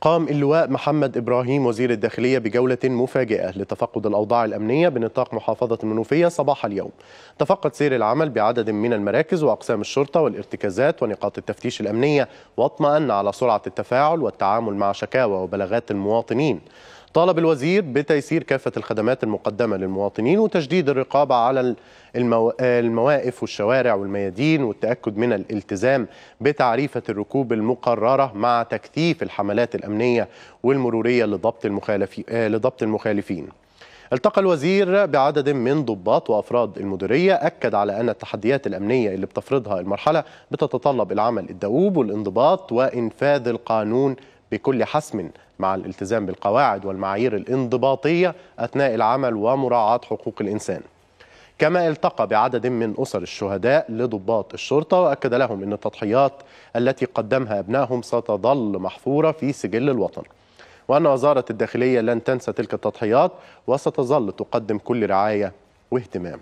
قام اللواء محمد إبراهيم وزير الداخلية بجولة مفاجئة لتفقد الأوضاع الأمنية بنطاق محافظة المنوفية صباح اليوم تفقد سير العمل بعدد من المراكز وأقسام الشرطة والارتكازات ونقاط التفتيش الأمنية واطمأن على سرعة التفاعل والتعامل مع شكاوى وبلاغات المواطنين طالب الوزير بتيسير كافة الخدمات المقدمة للمواطنين وتشديد الرقابة على المو... المواقف والشوارع والميادين والتأكد من الالتزام بتعريفة الركوب المقررة مع تكثيف الحملات الأمنية والمرورية لضبط, المخالف... آه، لضبط المخالفين التقى الوزير بعدد من ضباط وافراد المديريه اكد على ان التحديات الامنيه اللي بتفرضها المرحله بتتطلب العمل الدؤوب والانضباط وانفاذ القانون بكل حسم مع الالتزام بالقواعد والمعايير الانضباطية أثناء العمل ومراعاة حقوق الإنسان كما التقى بعدد من أسر الشهداء لضباط الشرطة وأكد لهم أن التضحيات التي قدمها أبنائهم ستظل محفورة في سجل الوطن وأن وزارة الداخلية لن تنسى تلك التضحيات وستظل تقدم كل رعاية واهتمام